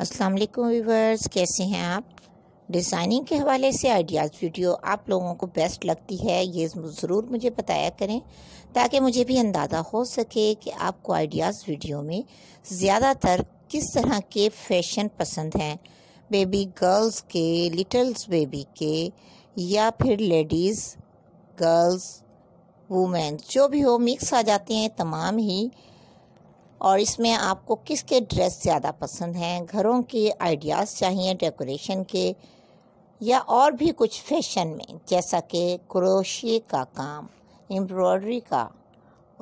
अस्सलाम वालेकुम व्यूवर्स कैसे हैं आप डिज़ाइनिंग के हवाले से आइडियाज़ वीडियो आप लोगों को बेस्ट लगती है ये ज़रूर मुझे बताया करें ताकि मुझे भी अंदाज़ा हो सके कि आपको आइडियाज़ वीडियो में ज़्यादातर किस तरह के फैशन पसंद हैं बेबी गर्ल्स के लिटल्स बेबी के या फिर लेडीज़ गर्ल्स वुमेन जो भी हो मिक्स आ जाते हैं तमाम ही और इसमें आपको किसके ड्रेस ज़्यादा पसंद हैं घरों के आइडियाज़ चाहिए डेकोरेशन के या और भी कुछ फैशन में जैसा कि क्रोशिए का काम एम्ब्रॉयडरी का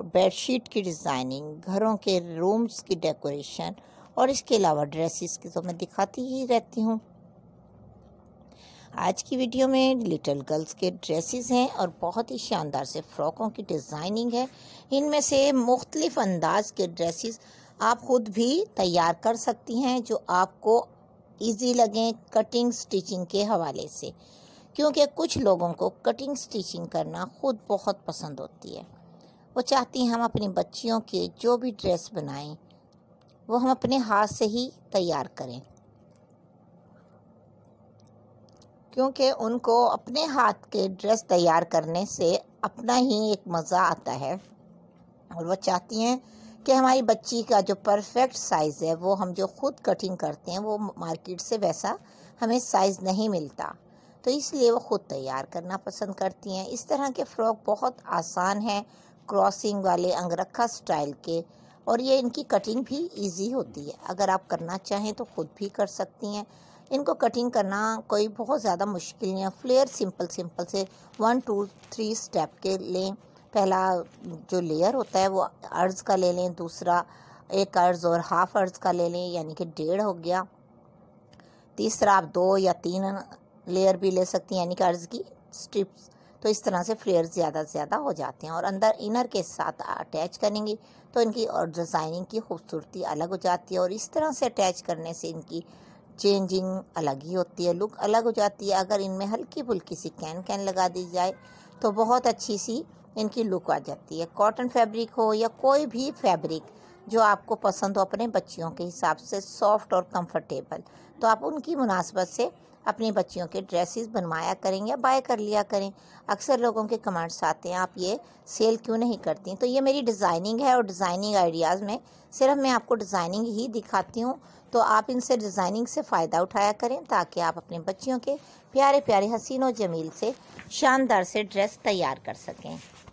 बेडशीट की डिज़ाइनिंग घरों के रूम्स की डेकोरेशन और इसके अलावा ड्रेसेस की तो मैं दिखाती ही रहती हूँ आज की वीडियो में लिटिल गर्ल्स के ड्रेसेस हैं और बहुत ही शानदार से फ्रॉकों की डिज़ाइनिंग है इनमें से मुख्तलिफ़ अंदाज के ड्रेसेस आप ख़ुद भी तैयार कर सकती हैं जो आपको इजी लगें कटिंग स्टिचिंग के हवाले से क्योंकि कुछ लोगों को कटिंग स्टिचिंग करना ख़ुद बहुत पसंद होती है वो चाहती हैं हम अपनी बच्चियों के जो भी ड्रेस बनाएं वो हम अपने हाथ से ही तैयार करें क्योंकि उनको अपने हाथ के ड्रेस तैयार करने से अपना ही एक मज़ा आता है और वो चाहती हैं कि हमारी बच्ची का जो परफेक्ट साइज़ है वो हम जो खुद कटिंग करते हैं वो मार्केट से वैसा हमें साइज़ नहीं मिलता तो इसलिए वो ख़ुद तैयार करना पसंद करती हैं इस तरह के फ़्रॉक बहुत आसान हैं क्रॉसिंग वाले अंगरखा स्टाइल के और ये इनकी कटिंग भी इजी होती है अगर आप करना चाहें तो ख़ुद भी कर सकती हैं इनको कटिंग करना कोई बहुत ज़्यादा मुश्किल नहीं है फ्लेयर सिंपल सिंपल से वन टू थ्री स्टेप के लें पहला जो लेयर होता है वो अर्ज़ का ले लें दूसरा एक अर्ज़ और हाफ अर्ज़ का ले लें यानी कि डेढ़ हो गया तीसरा आप दो या तीन लेयर भी ले सकती हैं यानी कि अर्ज़ की स्ट्रिप्स तो इस तरह से फ्लेयर ज़्यादा से ज़्यादा हो जाते हैं और अंदर इनर के साथ अटैच करेंगे तो इनकी और डिज़ाइनिंग की खूबसूरती अलग हो जाती है और इस तरह से अटैच करने से इनकी चेंजिंग अलग ही होती है लुक अलग हो जाती है अगर इनमें हल्की फुल्की सी कैन कैन लगा दी जाए तो बहुत अच्छी सी इनकी लुक आ जाती है कॉटन फैब्रिक हो या कोई भी फैब्रिक जो आपको पसंद हो अपने बच्चियों के हिसाब से सॉफ्ट और कंफर्टेबल तो आप उनकी मुनासबत से अपनी बच्चियों के ड्रेसेस बनवाया करें या बाय कर लिया करें अक्सर लोगों के कमेंट्स आते हैं आप ये सेल क्यों नहीं करती तो ये मेरी डिज़ाइनिंग है और डिज़ाइनिंग आइडियाज़ में सिर्फ मैं आपको डिज़ाइनिंग ही दिखाती हूँ तो आप इनसे डिज़ाइनिंग से फ़ायदा उठाया करें ताकि आप अपने बच्चियों के प्यारे प्यारे हसीनों जमील से शानदार से ड्रेस तैयार कर सकें